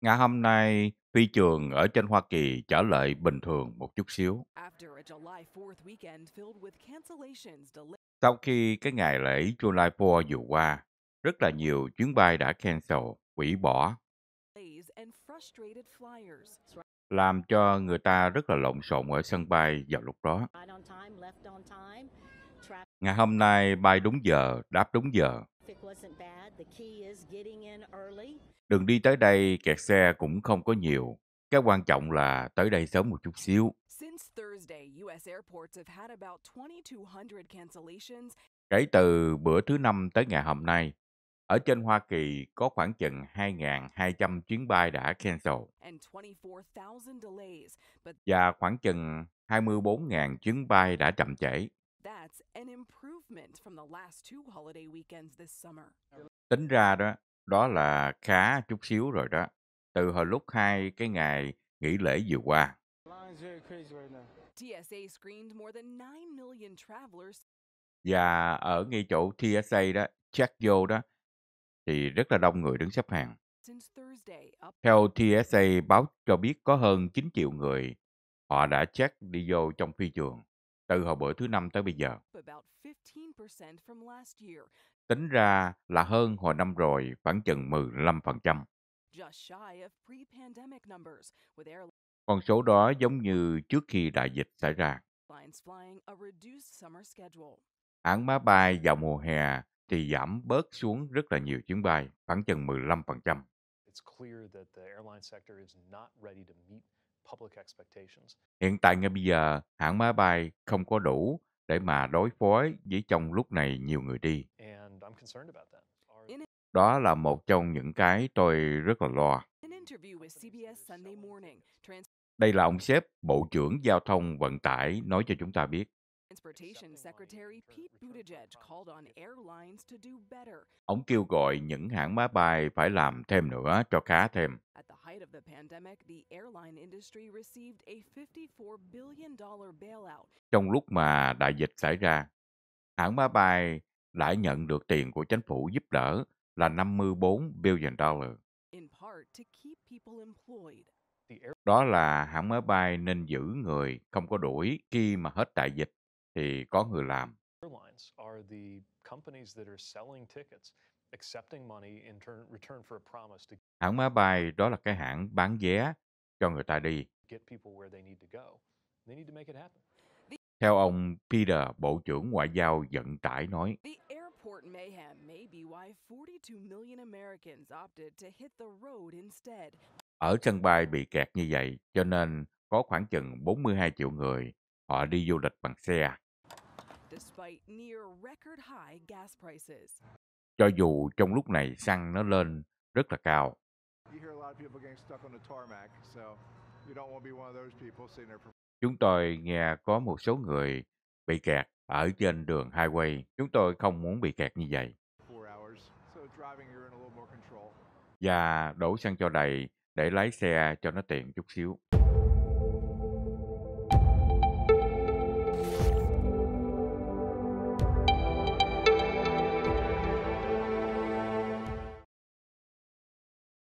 Ngày hôm nay, phi trường ở trên Hoa Kỳ trở lại bình thường một chút xíu. Sau khi cái ngày lễ July 4 vừa qua, rất là nhiều chuyến bay đã cancel, hủy bỏ, làm cho người ta rất là lộn xộn ở sân bay vào lúc đó. Ngày hôm nay bay đúng giờ, đáp đúng giờ. Đường đi tới đây kẹt xe cũng không có nhiều. Cái quan trọng là tới đây sớm một chút xíu. Kể từ bữa thứ năm tới ngày hôm nay, ở trên Hoa Kỳ có khoảng chừng 2.200 chuyến bay đã cancel và khoảng chừng 24.000 chuyến bay đã chậm trễ. That's an improvement from the last two holiday weekends this summer. Tính ra đó, đó là khá chút xíu rồi đó. Từ hồi lúc hai cái ngày nghỉ lễ vừa qua. Và ở ngay chỗ TSA đó, check vô đó, thì rất là đông người đứng xếp hàng. Theo TSA báo cho biết có hơn 9 triệu người họ đã check đi vô trong phi trường từ hồi bữa thứ năm tới bây giờ. Tính ra là hơn hồi năm rồi khoảng chừng 15%. Con số đó giống như trước khi đại dịch xảy ra. Hãng máy bay vào mùa hè thì giảm bớt xuống rất là nhiều chuyến bay, khoảng chừng 15%. Hiện tại ngay bây giờ, hãng máy bay không có đủ để mà đối phó với trong lúc này nhiều người đi. Đó là một trong những cái tôi rất là lo. Đây là ông sếp, Bộ trưởng Giao thông Vận tải nói cho chúng ta biết. Ông kêu gọi những hãng máy bay phải làm thêm nữa cho khá thêm height of the pandemic, the airline industry received a 54 billion dollar bailout. Trong lúc mà đại dịch xảy ra, hãng máy bay đã nhận được tiền của chính phủ giúp đỡ là 54 billion dollar. Đó là hãng máy bay nên giữ người không có đuổi khi mà hết đại dịch thì có người làm. Hãng máy bay đó là cái hãng bán vé cho người ta đi. Theo ông Peter, Bộ trưởng Ngoại giao Vận tải nói, ở sân bay bị kẹt như vậy, cho nên có khoảng chừng 42 triệu người họ đi du lịch bằng xe. Cho dù trong lúc này xăng nó lên rất là cao. Chúng tôi nghe có một số người bị kẹt ở trên đường highway. Chúng tôi không muốn bị kẹt như vậy. Và đổ xăng cho đầy để lái xe cho nó tiện chút xíu.